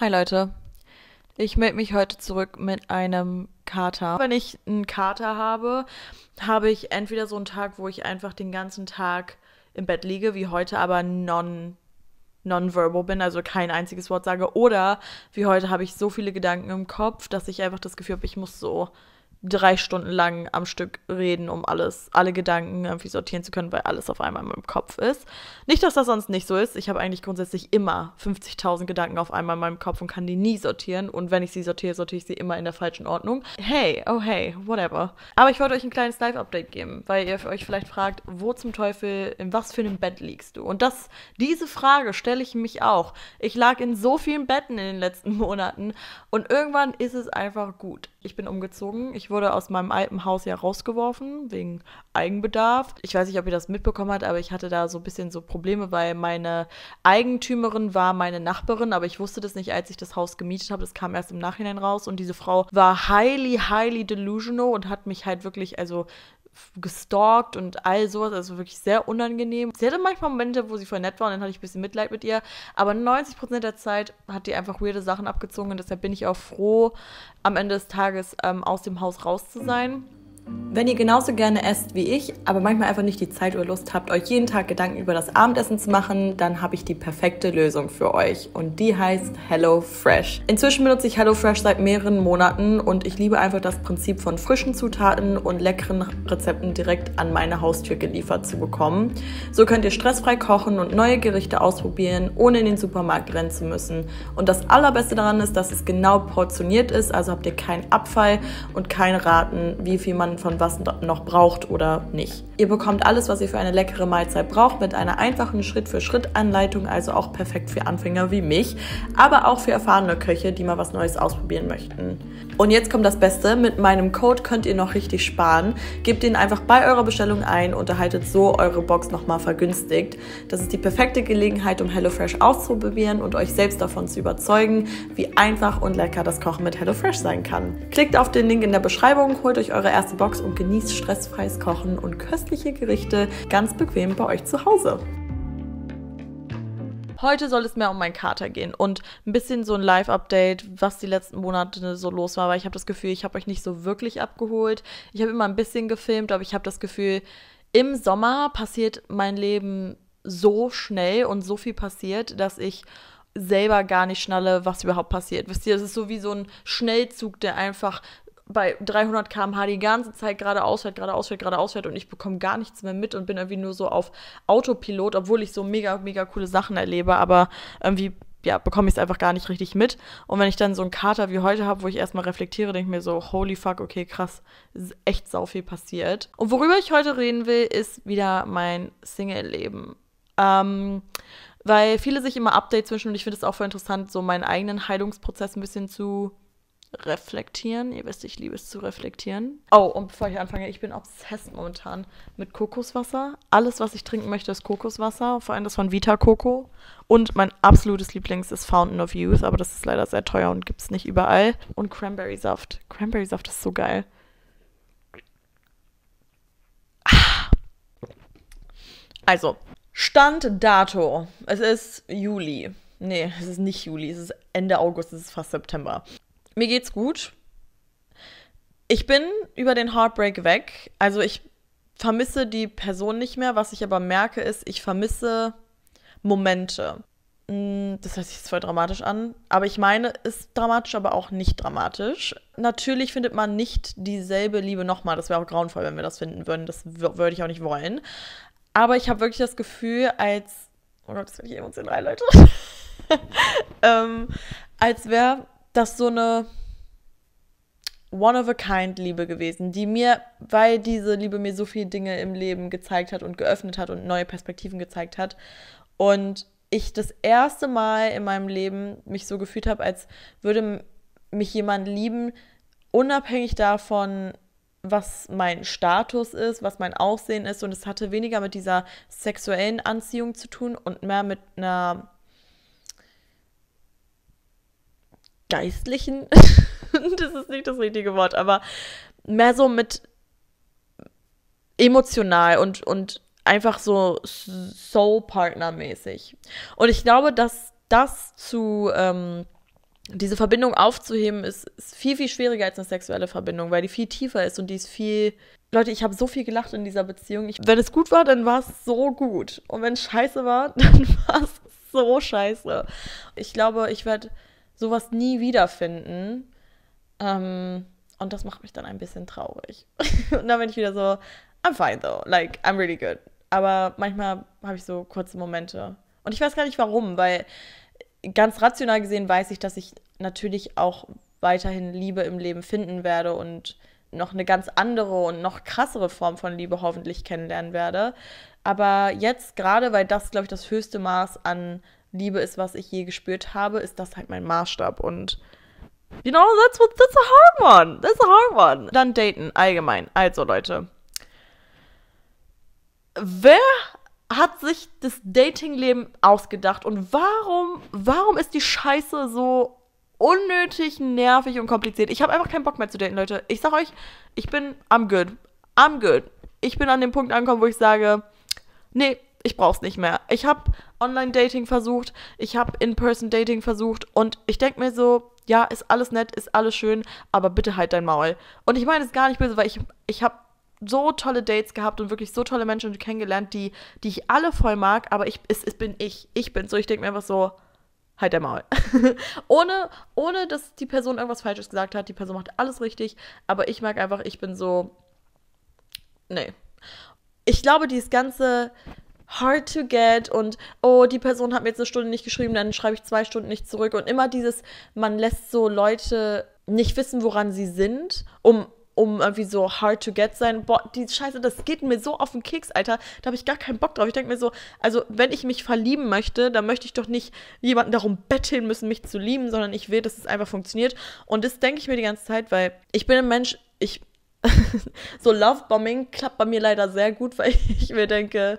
Hi Leute, ich melde mich heute zurück mit einem Kater. Wenn ich einen Kater habe, habe ich entweder so einen Tag, wo ich einfach den ganzen Tag im Bett liege, wie heute, aber non non-verbal bin, also kein einziges Wort sage. Oder wie heute habe ich so viele Gedanken im Kopf, dass ich einfach das Gefühl habe, ich muss so drei Stunden lang am Stück reden, um alles, alle Gedanken irgendwie sortieren zu können, weil alles auf einmal in meinem Kopf ist. Nicht, dass das sonst nicht so ist. Ich habe eigentlich grundsätzlich immer 50.000 Gedanken auf einmal in meinem Kopf und kann die nie sortieren. Und wenn ich sie sortiere, sortiere ich sie immer in der falschen Ordnung. Hey, oh hey, whatever. Aber ich wollte euch ein kleines Live-Update geben, weil ihr euch vielleicht fragt, wo zum Teufel, in was für einem Bett liegst du? Und das, diese Frage stelle ich mich auch. Ich lag in so vielen Betten in den letzten Monaten und irgendwann ist es einfach gut ich bin umgezogen. Ich wurde aus meinem alten Haus ja rausgeworfen wegen Eigenbedarf. Ich weiß nicht, ob ihr das mitbekommen habt, aber ich hatte da so ein bisschen so Probleme, weil meine Eigentümerin war meine Nachbarin, aber ich wusste das nicht, als ich das Haus gemietet habe. Das kam erst im Nachhinein raus und diese Frau war highly, highly delusional und hat mich halt wirklich, also gestalkt und all sowas. Also wirklich sehr unangenehm. Sie hatte manchmal Momente, wo sie voll nett war und dann hatte ich ein bisschen Mitleid mit ihr. Aber 90% der Zeit hat die einfach weirde Sachen abgezogen und deshalb bin ich auch froh, am Ende des Tages ähm, aus dem Haus raus zu sein. Wenn ihr genauso gerne esst wie ich, aber manchmal einfach nicht die Zeit oder Lust habt, euch jeden Tag Gedanken über das Abendessen zu machen, dann habe ich die perfekte Lösung für euch und die heißt HelloFresh. Inzwischen benutze ich HelloFresh seit mehreren Monaten und ich liebe einfach das Prinzip von frischen Zutaten und leckeren Rezepten direkt an meine Haustür geliefert zu bekommen. So könnt ihr stressfrei kochen und neue Gerichte ausprobieren, ohne in den Supermarkt rennen zu müssen. Und das allerbeste daran ist, dass es genau portioniert ist, also habt ihr keinen Abfall und keine Raten, wie viel man und von was noch braucht oder nicht. Ihr bekommt alles, was ihr für eine leckere Mahlzeit braucht, mit einer einfachen Schritt-für-Schritt-Anleitung, also auch perfekt für Anfänger wie mich, aber auch für erfahrene Köche, die mal was Neues ausprobieren möchten. Und jetzt kommt das Beste, mit meinem Code könnt ihr noch richtig sparen. Gebt ihn einfach bei eurer Bestellung ein und erhaltet so eure Box nochmal vergünstigt. Das ist die perfekte Gelegenheit, um HelloFresh auszuprobieren und euch selbst davon zu überzeugen, wie einfach und lecker das Kochen mit HelloFresh sein kann. Klickt auf den Link in der Beschreibung, holt euch eure erste Box Blogs und genießt stressfreies Kochen und köstliche Gerichte ganz bequem bei euch zu Hause. Heute soll es mehr um meinen Kater gehen und ein bisschen so ein Live-Update, was die letzten Monate so los war, weil ich habe das Gefühl, ich habe euch nicht so wirklich abgeholt. Ich habe immer ein bisschen gefilmt, aber ich habe das Gefühl, im Sommer passiert mein Leben so schnell und so viel passiert, dass ich selber gar nicht schnalle, was überhaupt passiert. Wisst ihr, es ist so wie so ein Schnellzug, der einfach bei 300 km/h die ganze Zeit geradeaus fährt, geradeaus fährt, geradeaus fährt und ich bekomme gar nichts mehr mit und bin irgendwie nur so auf Autopilot, obwohl ich so mega, mega coole Sachen erlebe, aber irgendwie ja, bekomme ich es einfach gar nicht richtig mit. Und wenn ich dann so einen Kater wie heute habe, wo ich erstmal reflektiere, denke ich mir so, holy fuck, okay, krass, ist echt sau viel passiert. Und worüber ich heute reden will, ist wieder mein Single-Leben. Ähm, weil viele sich immer Updates zwischen und ich finde es auch voll interessant, so meinen eigenen Heilungsprozess ein bisschen zu reflektieren. Ihr wisst, ich liebe es zu reflektieren. Oh, und bevor ich anfange, ich bin obsessed momentan mit Kokoswasser. Alles, was ich trinken möchte, ist Kokoswasser, vor allem das von Vita Coco. Und mein absolutes Lieblings ist Fountain of Youth, aber das ist leider sehr teuer und gibt es nicht überall. Und Cranberry-Saft. Cranberry-Saft ist so geil. Ah. Also, Stand dato. Es ist Juli. Nee, es ist nicht Juli, es ist Ende August, es ist fast September mir geht's gut. Ich bin über den Heartbreak weg. Also ich vermisse die Person nicht mehr. Was ich aber merke, ist, ich vermisse Momente. Mm, das hört sich jetzt voll dramatisch an, aber ich meine, ist dramatisch, aber auch nicht dramatisch. Natürlich findet man nicht dieselbe Liebe nochmal. Das wäre auch grauenvoll, wenn wir das finden würden. Das würde ich auch nicht wollen. Aber ich habe wirklich das Gefühl, als. Oh Gott, das finde ich emotional, Leute. ähm, als wäre das so eine One-of-a-Kind-Liebe gewesen, die mir, weil diese Liebe mir so viele Dinge im Leben gezeigt hat und geöffnet hat und neue Perspektiven gezeigt hat. Und ich das erste Mal in meinem Leben mich so gefühlt habe, als würde mich jemand lieben, unabhängig davon, was mein Status ist, was mein Aussehen ist. Und es hatte weniger mit dieser sexuellen Anziehung zu tun und mehr mit einer Geistlichen, das ist nicht das richtige Wort, aber mehr so mit emotional und, und einfach so Soul-Partner-mäßig. Und ich glaube, dass das zu, ähm, diese Verbindung aufzuheben, ist, ist, viel, viel schwieriger als eine sexuelle Verbindung, weil die viel tiefer ist und die ist viel. Leute, ich habe so viel gelacht in dieser Beziehung. Ich, wenn es gut war, dann war es so gut. Und wenn es scheiße war, dann war es so scheiße. Ich glaube, ich werde sowas nie wiederfinden. Ähm, und das macht mich dann ein bisschen traurig. und dann bin ich wieder so, I'm fine though, like, I'm really good. Aber manchmal habe ich so kurze Momente. Und ich weiß gar nicht warum, weil ganz rational gesehen weiß ich, dass ich natürlich auch weiterhin Liebe im Leben finden werde und noch eine ganz andere und noch krassere Form von Liebe hoffentlich kennenlernen werde. Aber jetzt gerade, weil das, glaube ich, das höchste Maß an Liebe ist, was ich je gespürt habe, ist das halt mein Maßstab. Und you know, that's what that's a hard one. That's a hard one. Dann daten allgemein. Also, Leute. Wer hat sich das Dating-Leben ausgedacht und warum, warum ist die Scheiße so unnötig, nervig und kompliziert? Ich habe einfach keinen Bock mehr zu daten, Leute. Ich sag euch, ich bin I'm good. I'm good. Ich bin an dem Punkt angekommen, wo ich sage, nee, ich brauch's nicht mehr. Ich habe Online-Dating versucht, ich habe In-Person-Dating versucht und ich denke mir so, ja, ist alles nett, ist alles schön, aber bitte halt dein Maul. Und ich meine es gar nicht böse, weil ich, ich habe so tolle Dates gehabt und wirklich so tolle Menschen kennengelernt, die, die ich alle voll mag, aber ich, es, es bin ich. Ich bin so, ich denke mir einfach so, halt dein Maul. ohne, ohne, dass die Person irgendwas Falsches gesagt hat, die Person macht alles richtig, aber ich mag einfach, ich bin so, nee. Ich glaube, dieses ganze, hard to get und oh, die Person hat mir jetzt eine Stunde nicht geschrieben, dann schreibe ich zwei Stunden nicht zurück. Und immer dieses, man lässt so Leute nicht wissen, woran sie sind, um um irgendwie so hard to get sein. Boah, die Scheiße, das geht mir so auf den Keks, Alter. Da habe ich gar keinen Bock drauf. Ich denke mir so, also wenn ich mich verlieben möchte, dann möchte ich doch nicht jemanden darum betteln müssen, mich zu lieben, sondern ich will, dass es einfach funktioniert. Und das denke ich mir die ganze Zeit, weil ich bin ein Mensch, ich. so Lovebombing klappt bei mir leider sehr gut, weil ich mir denke,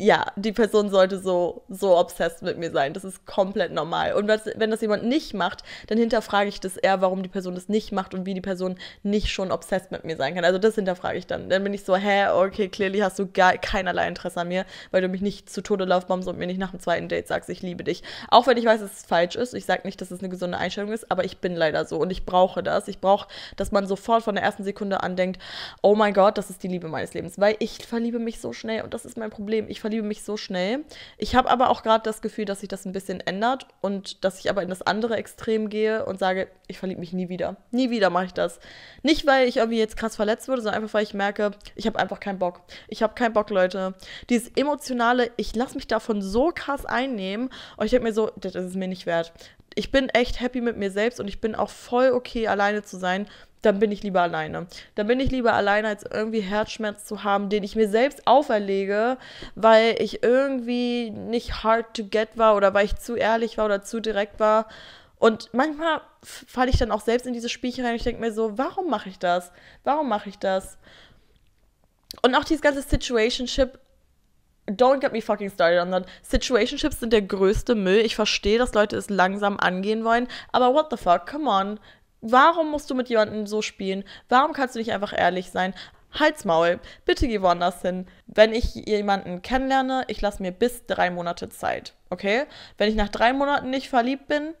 ja, die Person sollte so, so obsessed mit mir sein. Das ist komplett normal. Und was, wenn das jemand nicht macht, dann hinterfrage ich das eher, warum die Person das nicht macht und wie die Person nicht schon obsessed mit mir sein kann. Also das hinterfrage ich dann. Dann bin ich so, hä, okay, clearly hast du gar keinerlei Interesse an mir, weil du mich nicht zu Tode laufbombst und mir nicht nach dem zweiten Date sagst, ich liebe dich. Auch wenn ich weiß, dass es falsch ist. Ich sage nicht, dass es eine gesunde Einstellung ist, aber ich bin leider so und ich brauche das. Ich brauche, dass man sofort von der ersten Sekunde an denkt, oh mein Gott, das ist die Liebe meines Lebens, weil ich verliebe mich so schnell und das ist mein Problem. Ich verliebe mich so schnell. Ich habe aber auch gerade das Gefühl, dass sich das ein bisschen ändert und dass ich aber in das andere Extrem gehe und sage, ich verliebe mich nie wieder. Nie wieder mache ich das. Nicht, weil ich irgendwie jetzt krass verletzt würde, sondern einfach, weil ich merke, ich habe einfach keinen Bock. Ich habe keinen Bock, Leute. Dieses emotionale, ich lasse mich davon so krass einnehmen und ich denke mir so, das ist mir nicht wert. Ich bin echt happy mit mir selbst und ich bin auch voll okay, alleine zu sein dann bin ich lieber alleine. Dann bin ich lieber alleine, als irgendwie Herzschmerz zu haben, den ich mir selbst auferlege, weil ich irgendwie nicht hard to get war oder weil ich zu ehrlich war oder zu direkt war. Und manchmal falle ich dann auch selbst in diese Spielchen rein und ich denke mir so, warum mache ich das? Warum mache ich das? Und auch dieses ganze Situationship, don't get me fucking started on that. Situationships sind der größte Müll. Ich verstehe, dass Leute es langsam angehen wollen, aber what the fuck, come on. Warum musst du mit jemandem so spielen? Warum kannst du nicht einfach ehrlich sein? Halt's Maul, bitte geh woanders hin. Wenn ich jemanden kennenlerne, ich lasse mir bis drei Monate Zeit, okay? Wenn ich nach drei Monaten nicht verliebt bin,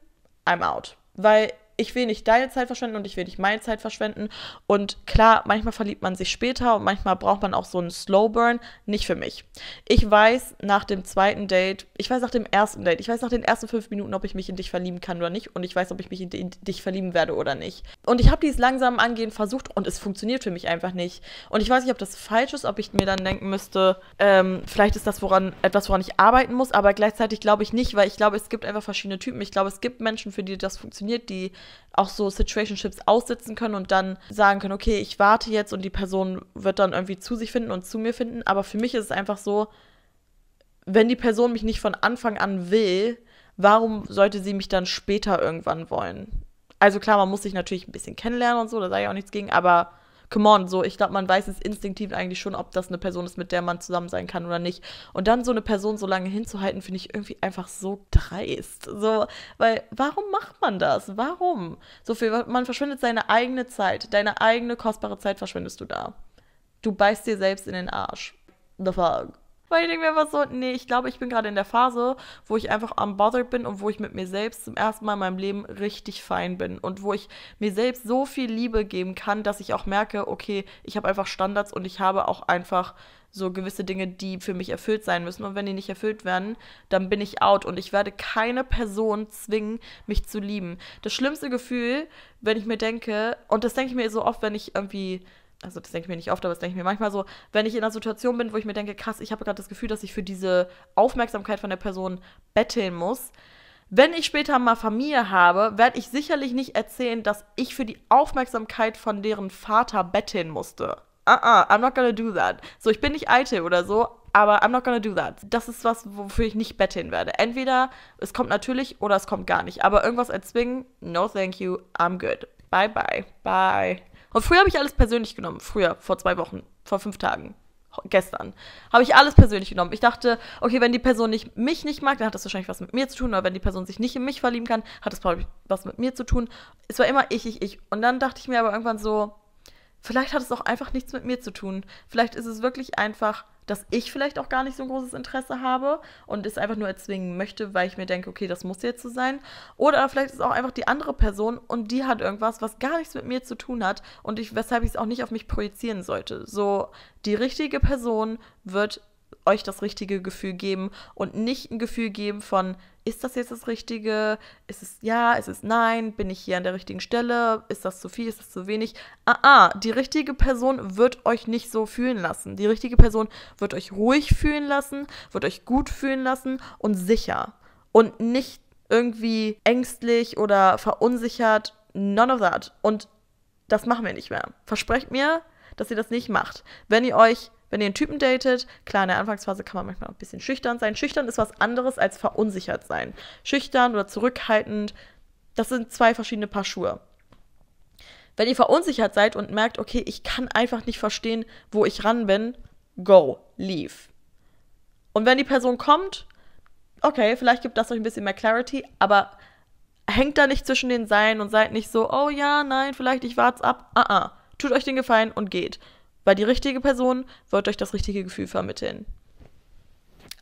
I'm out. Weil ich will nicht deine Zeit verschwenden und ich will nicht meine Zeit verschwenden. Und klar, manchmal verliebt man sich später und manchmal braucht man auch so einen Slowburn. Nicht für mich. Ich weiß nach dem zweiten Date, ich weiß nach dem ersten Date, ich weiß nach den ersten fünf Minuten, ob ich mich in dich verlieben kann oder nicht. Und ich weiß, ob ich mich in, in dich verlieben werde oder nicht. Und ich habe dies langsam angehen versucht und es funktioniert für mich einfach nicht. Und ich weiß nicht, ob das falsch ist, ob ich mir dann denken müsste, ähm, vielleicht ist das woran, etwas, woran ich arbeiten muss, aber gleichzeitig glaube ich nicht, weil ich glaube, es gibt einfach verschiedene Typen. Ich glaube, es gibt Menschen, für die das funktioniert, die auch so Situationships aussitzen können und dann sagen können, okay, ich warte jetzt und die Person wird dann irgendwie zu sich finden und zu mir finden. Aber für mich ist es einfach so, wenn die Person mich nicht von Anfang an will, warum sollte sie mich dann später irgendwann wollen? Also klar, man muss sich natürlich ein bisschen kennenlernen und so, da sage ich auch nichts gegen, aber come on, so, ich glaube, man weiß es instinktiv eigentlich schon, ob das eine Person ist, mit der man zusammen sein kann oder nicht. Und dann so eine Person so lange hinzuhalten, finde ich irgendwie einfach so dreist. So, weil warum macht man das? Warum? So viel, man verschwendet seine eigene Zeit, deine eigene kostbare Zeit verschwendest du da. Du beißt dir selbst in den Arsch. The fuck. Weil ich denke mir einfach so, nee, ich glaube, ich bin gerade in der Phase, wo ich einfach unbothered bin und wo ich mit mir selbst zum ersten Mal in meinem Leben richtig fein bin und wo ich mir selbst so viel Liebe geben kann, dass ich auch merke, okay, ich habe einfach Standards und ich habe auch einfach so gewisse Dinge, die für mich erfüllt sein müssen. Und wenn die nicht erfüllt werden, dann bin ich out und ich werde keine Person zwingen, mich zu lieben. Das schlimmste Gefühl, wenn ich mir denke, und das denke ich mir so oft, wenn ich irgendwie also das denke ich mir nicht oft, aber das denke ich mir manchmal so, wenn ich in einer Situation bin, wo ich mir denke, krass, ich habe gerade das Gefühl, dass ich für diese Aufmerksamkeit von der Person betteln muss. Wenn ich später mal Familie habe, werde ich sicherlich nicht erzählen, dass ich für die Aufmerksamkeit von deren Vater betteln musste. Uh -uh, I'm not gonna do that. So, ich bin nicht eitel oder so, aber I'm not gonna do that. Das ist was, wofür ich nicht betteln werde. Entweder es kommt natürlich oder es kommt gar nicht. Aber irgendwas erzwingen, no thank you, I'm good. Bye bye. Bye. Und früher habe ich alles persönlich genommen. Früher, vor zwei Wochen, vor fünf Tagen, gestern. Habe ich alles persönlich genommen. Ich dachte, okay, wenn die Person nicht, mich nicht mag, dann hat das wahrscheinlich was mit mir zu tun. Oder wenn die Person sich nicht in mich verlieben kann, hat das probably was mit mir zu tun. Es war immer ich, ich, ich. Und dann dachte ich mir aber irgendwann so, vielleicht hat es auch einfach nichts mit mir zu tun. Vielleicht ist es wirklich einfach dass ich vielleicht auch gar nicht so ein großes Interesse habe und es einfach nur erzwingen möchte, weil ich mir denke, okay, das muss jetzt so sein. Oder vielleicht ist es auch einfach die andere Person und die hat irgendwas, was gar nichts mit mir zu tun hat und ich, weshalb ich es auch nicht auf mich projizieren sollte. So, die richtige Person wird euch das richtige Gefühl geben und nicht ein Gefühl geben von, ist das jetzt das Richtige? Ist es ja, ist es nein? Bin ich hier an der richtigen Stelle? Ist das zu viel? Ist das zu wenig? Ah, ah, die richtige Person wird euch nicht so fühlen lassen. Die richtige Person wird euch ruhig fühlen lassen, wird euch gut fühlen lassen und sicher. Und nicht irgendwie ängstlich oder verunsichert. None of that. Und das machen wir nicht mehr. Versprecht mir, dass ihr das nicht macht. Wenn ihr euch wenn ihr einen Typen datet, klar, in der Anfangsphase kann man manchmal auch ein bisschen schüchtern sein. Schüchtern ist was anderes als verunsichert sein. Schüchtern oder zurückhaltend, das sind zwei verschiedene Paar Schuhe. Wenn ihr verunsichert seid und merkt, okay, ich kann einfach nicht verstehen, wo ich ran bin, go, leave. Und wenn die Person kommt, okay, vielleicht gibt das euch ein bisschen mehr Clarity, aber hängt da nicht zwischen den Seilen und seid nicht so, oh ja, nein, vielleicht ich wart's ab. Ah, uh -uh. Tut euch den Gefallen und geht. Weil die richtige Person wird euch das richtige Gefühl vermitteln.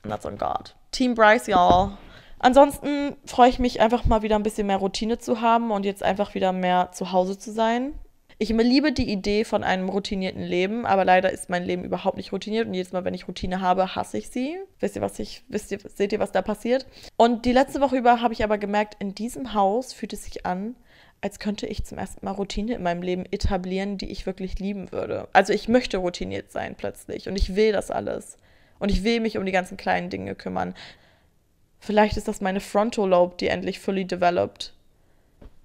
And that's on God. Team Bryce, y'all. Ansonsten freue ich mich einfach mal wieder ein bisschen mehr Routine zu haben und jetzt einfach wieder mehr zu Hause zu sein. Ich liebe die Idee von einem routinierten Leben, aber leider ist mein Leben überhaupt nicht routiniert und jedes Mal, wenn ich Routine habe, hasse ich sie. Wisst ihr, was ich, wisst ihr, seht ihr, was da passiert? Und die letzte Woche über habe ich aber gemerkt, in diesem Haus fühlt es sich an, als könnte ich zum ersten Mal Routine in meinem Leben etablieren, die ich wirklich lieben würde. Also ich möchte routiniert sein plötzlich und ich will das alles. Und ich will mich um die ganzen kleinen Dinge kümmern. Vielleicht ist das meine Frontal Lobe, die endlich fully developed,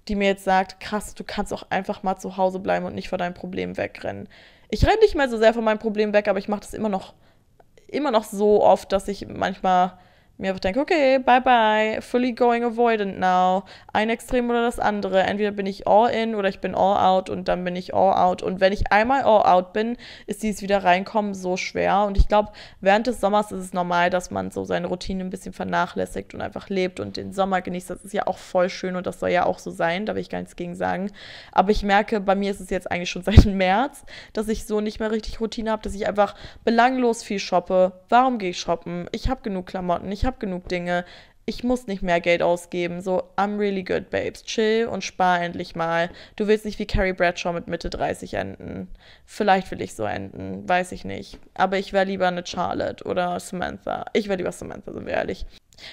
die mir jetzt sagt, krass, du kannst auch einfach mal zu Hause bleiben und nicht vor deinem Problem wegrennen. Ich renne nicht mehr so sehr von meinem Problem weg, aber ich mache das immer noch, immer noch so oft, dass ich manchmal mir einfach denke, okay, bye bye, fully going avoidant now, ein Extrem oder das andere. Entweder bin ich all in oder ich bin all out und dann bin ich all out. Und wenn ich einmal all out bin, ist dieses wieder reinkommen so schwer. Und ich glaube, während des Sommers ist es normal, dass man so seine Routine ein bisschen vernachlässigt und einfach lebt und den Sommer genießt. Das ist ja auch voll schön und das soll ja auch so sein, da will ich gar nichts gegen sagen. Aber ich merke, bei mir ist es jetzt eigentlich schon seit März, dass ich so nicht mehr richtig Routine habe, dass ich einfach belanglos viel shoppe. Warum gehe ich shoppen? Ich habe genug Klamotten, ich ich habe genug Dinge, ich muss nicht mehr Geld ausgeben. So, I'm really good, Babes. Chill und spar endlich mal. Du willst nicht wie Carrie Bradshaw mit Mitte 30 enden. Vielleicht will ich so enden, weiß ich nicht. Aber ich wäre lieber eine Charlotte oder Samantha. Ich wäre lieber Samantha, sind wir ehrlich.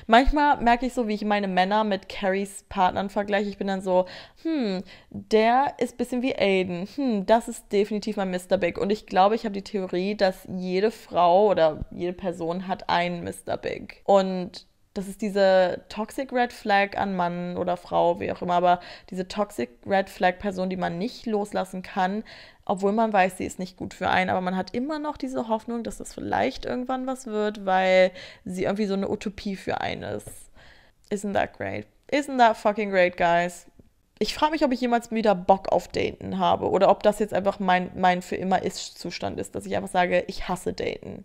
Manchmal merke ich so, wie ich meine Männer mit Carries Partnern vergleiche. Ich bin dann so, hm, der ist ein bisschen wie Aiden. Hm, das ist definitiv mein Mr. Big. Und ich glaube, ich habe die Theorie, dass jede Frau oder jede Person hat einen Mr. Big. Und das ist diese Toxic Red Flag an Mann oder Frau, wie auch immer, aber diese Toxic Red Flag Person, die man nicht loslassen kann, obwohl man weiß, sie ist nicht gut für einen, aber man hat immer noch diese Hoffnung, dass das vielleicht irgendwann was wird, weil sie irgendwie so eine Utopie für einen ist. Isn't that great? Isn't that fucking great, guys? Ich frage mich, ob ich jemals wieder Bock auf Daten habe oder ob das jetzt einfach mein, mein für immer ist Zustand ist, dass ich einfach sage, ich hasse Daten.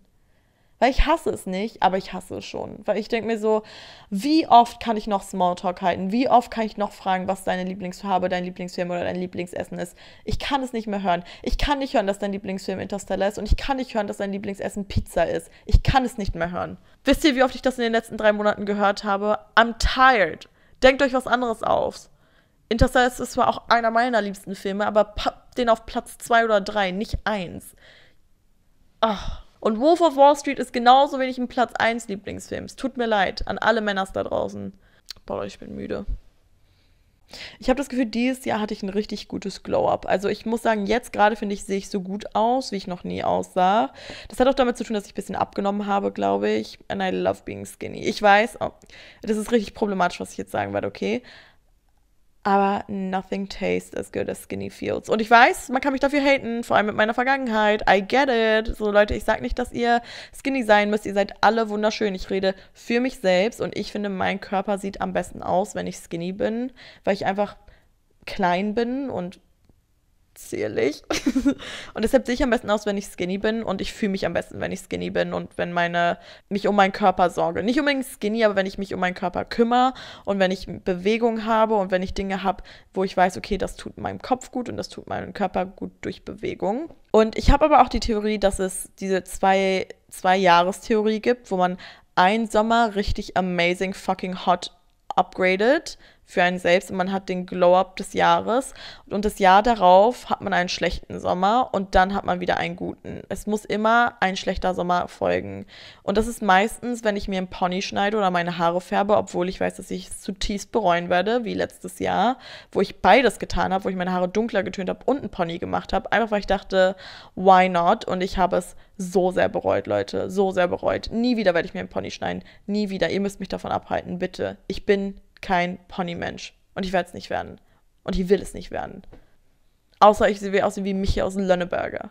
Weil ich hasse es nicht, aber ich hasse es schon. Weil ich denke mir so, wie oft kann ich noch Smalltalk halten? Wie oft kann ich noch fragen, was deine Lieblingsfarbe, dein Lieblingsfilm oder dein Lieblingsessen ist? Ich kann es nicht mehr hören. Ich kann nicht hören, dass dein Lieblingsfilm Interstellar ist und ich kann nicht hören, dass dein Lieblingsessen Pizza ist. Ich kann es nicht mehr hören. Wisst ihr, wie oft ich das in den letzten drei Monaten gehört habe? I'm tired. Denkt euch was anderes aus. Interstellar ist zwar auch einer meiner liebsten Filme, aber pappt den auf Platz zwei oder drei, nicht eins. Ach. Und Wolf of Wall Street ist genauso wenig ein Platz 1 Lieblingsfilm. Es tut mir leid an alle Männers da draußen. Boah, ich bin müde. Ich habe das Gefühl, dieses Jahr hatte ich ein richtig gutes Glow-Up. Also ich muss sagen, jetzt gerade finde ich, sehe ich so gut aus, wie ich noch nie aussah. Das hat auch damit zu tun, dass ich ein bisschen abgenommen habe, glaube ich. And I love being skinny. Ich weiß, oh, das ist richtig problematisch, was ich jetzt sagen werde, okay. Aber nothing tastes as good as Skinny feels. Und ich weiß, man kann mich dafür haten, vor allem mit meiner Vergangenheit. I get it. So, Leute, ich sag nicht, dass ihr skinny sein müsst. Ihr seid alle wunderschön. Ich rede für mich selbst und ich finde, mein Körper sieht am besten aus, wenn ich skinny bin, weil ich einfach klein bin und zierlich. und deshalb sehe ich am besten aus, wenn ich skinny bin und ich fühle mich am besten, wenn ich skinny bin und wenn meine mich um meinen Körper sorge. Nicht unbedingt skinny, aber wenn ich mich um meinen Körper kümmere und wenn ich Bewegung habe und wenn ich Dinge habe, wo ich weiß, okay, das tut meinem Kopf gut und das tut meinem Körper gut durch Bewegung. Und ich habe aber auch die Theorie, dass es diese zwei zwei Jahrestheorie gibt, wo man einen Sommer richtig amazing fucking hot upgradet für einen selbst und man hat den Glow-up des Jahres und das Jahr darauf hat man einen schlechten Sommer und dann hat man wieder einen guten. Es muss immer ein schlechter Sommer folgen und das ist meistens, wenn ich mir einen Pony schneide oder meine Haare färbe, obwohl ich weiß, dass ich es zutiefst bereuen werde, wie letztes Jahr, wo ich beides getan habe, wo ich meine Haare dunkler getönt habe und einen Pony gemacht habe, einfach weil ich dachte, why not und ich habe es so sehr bereut, Leute, so sehr bereut. Nie wieder werde ich mir einen Pony schneiden, nie wieder. Ihr müsst mich davon abhalten, bitte. Ich bin kein Ponymensch. Und ich werde es nicht werden. Und ich will es nicht werden. Außer ich sehe aus wie Michi aus Lönneberger.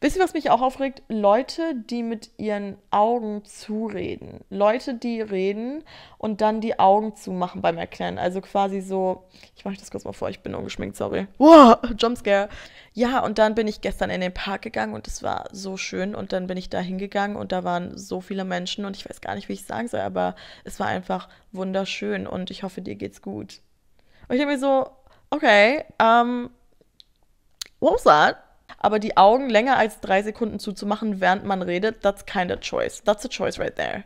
Wisst ihr, was mich auch aufregt? Leute, die mit ihren Augen zureden. Leute, die reden und dann die Augen zumachen beim Erklären. Also quasi so, ich mache das kurz mal vor, ich bin ungeschminkt, sorry. Wow, Jumpscare. Ja, und dann bin ich gestern in den Park gegangen und es war so schön und dann bin ich da hingegangen und da waren so viele Menschen und ich weiß gar nicht, wie ich sagen soll, aber es war einfach wunderschön und ich hoffe, dir geht's gut. Und ich habe mir so, okay, um, ähm, what was that? aber die Augen länger als drei Sekunden zuzumachen, während man redet, that's kinda choice. That's a choice right there,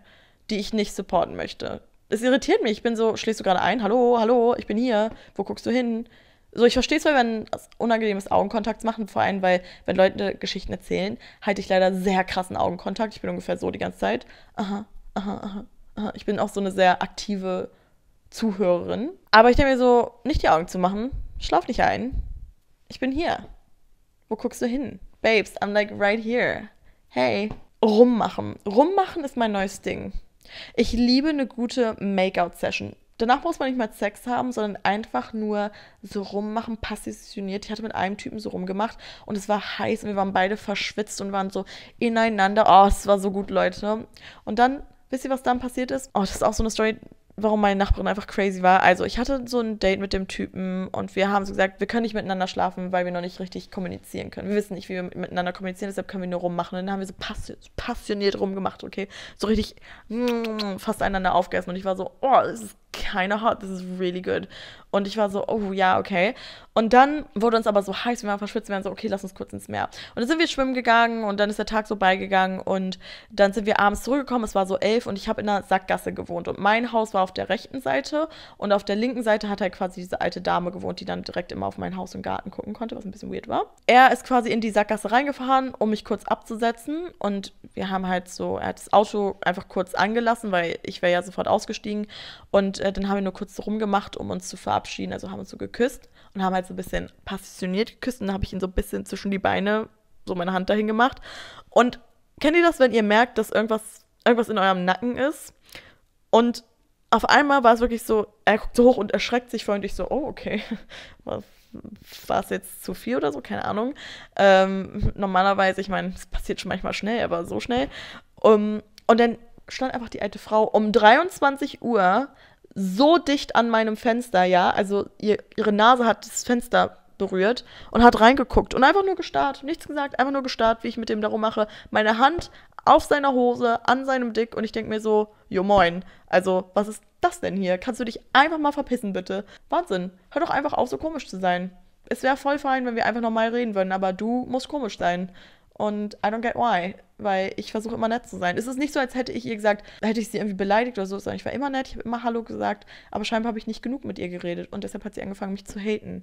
die ich nicht supporten möchte. Es irritiert mich. Ich bin so, schläfst du gerade ein? Hallo, hallo, ich bin hier. Wo guckst du hin? So, ich verstehe es, weil wenn unangenehmes Augenkontakt machen, vor allem, weil, wenn Leute Geschichten erzählen, halte ich leider sehr krassen Augenkontakt. Ich bin ungefähr so die ganze Zeit. Aha, aha, aha, aha. Ich bin auch so eine sehr aktive Zuhörerin. Aber ich denke mir so, nicht die Augen zu machen. Schlaf nicht ein. Ich bin hier. Wo guckst du hin? Babes, I'm like right here. Hey. Rummachen. Rummachen ist mein neues Ding. Ich liebe eine gute Make-out-Session. Danach muss man nicht mal Sex haben, sondern einfach nur so rummachen, passioniert. Ich hatte mit einem Typen so rumgemacht und es war heiß und wir waren beide verschwitzt und waren so ineinander. Oh, es war so gut, Leute. Und dann, wisst ihr, was dann passiert ist? Oh, das ist auch so eine Story, warum meine Nachbarin einfach crazy war. Also ich hatte so ein Date mit dem Typen und wir haben so gesagt, wir können nicht miteinander schlafen, weil wir noch nicht richtig kommunizieren können. Wir wissen nicht, wie wir miteinander kommunizieren, deshalb können wir nur rummachen. Und dann haben wir so passioniert rumgemacht, okay? So richtig mm, fast einander aufgegessen und ich war so, oh, das ist kind of hot, this is really good. Und ich war so, oh ja, okay. Und dann wurde uns aber so heiß, wir waren verschwitzt, wir waren so, okay, lass uns kurz ins Meer. Und dann sind wir schwimmen gegangen und dann ist der Tag so beigegangen und dann sind wir abends zurückgekommen, es war so elf und ich habe in einer Sackgasse gewohnt und mein Haus war auf der rechten Seite und auf der linken Seite hat halt quasi diese alte Dame gewohnt, die dann direkt immer auf mein Haus und Garten gucken konnte, was ein bisschen weird war. Er ist quasi in die Sackgasse reingefahren, um mich kurz abzusetzen und wir haben halt so, er hat das Auto einfach kurz angelassen, weil ich wäre ja sofort ausgestiegen und äh, dann haben wir nur kurz so rumgemacht, um uns zu verabschieden. Also haben uns so geküsst und haben halt so ein bisschen passioniert geküsst. Und dann habe ich ihn so ein bisschen zwischen die Beine, so meine Hand dahin gemacht. Und kennt ihr das, wenn ihr merkt, dass irgendwas, irgendwas in eurem Nacken ist? Und auf einmal war es wirklich so, er guckt so hoch und erschreckt sich vor und ich so, oh, okay, was, war es jetzt zu viel oder so, keine Ahnung. Ähm, normalerweise, ich meine, es passiert schon manchmal schnell, aber so schnell. Um, ähm, und dann stand einfach die alte Frau um 23 Uhr so dicht an meinem Fenster, ja. Also ihr, ihre Nase hat das Fenster berührt und hat reingeguckt und einfach nur gestarrt, nichts gesagt, einfach nur gestarrt, wie ich mit dem darum mache. Meine Hand auf seiner Hose, an seinem Dick und ich denke mir so, jo moin, also was ist das denn hier? Kannst du dich einfach mal verpissen, bitte? Wahnsinn, hör doch einfach auf, so komisch zu sein. Es wäre voll fein, wenn wir einfach nochmal reden würden, aber du musst komisch sein. Und I don't get why weil ich versuche immer nett zu sein. Es ist nicht so, als hätte ich ihr gesagt, hätte ich sie irgendwie beleidigt oder so, sondern ich war immer nett, ich habe immer Hallo gesagt, aber scheinbar habe ich nicht genug mit ihr geredet und deshalb hat sie angefangen, mich zu haten.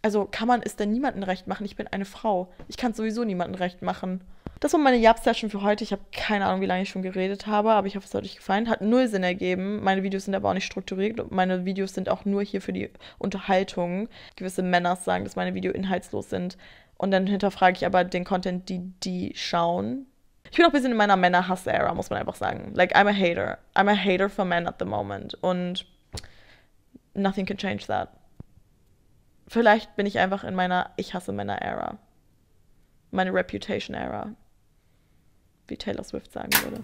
Also kann man es denn niemandem recht machen? Ich bin eine Frau. Ich kann sowieso niemandem recht machen. Das war meine Jab-Session für heute. Ich habe keine Ahnung, wie lange ich schon geredet habe, aber ich hoffe, es hat euch gefallen. Hat null Sinn ergeben. Meine Videos sind aber auch nicht strukturiert. Meine Videos sind auch nur hier für die Unterhaltung. Gewisse Männer sagen, dass meine Videos inhaltslos sind. Und dann hinterfrage ich aber den Content, die die schauen, ich bin auch ein bisschen in meiner Männerhass-Ära, muss man einfach sagen. Like, I'm a hater. I'm a hater for men at the moment. Und nothing can change that. Vielleicht bin ich einfach in meiner Ich hasse Männer-Ära. Meine Reputation-Ära. Wie Taylor Swift sagen würde.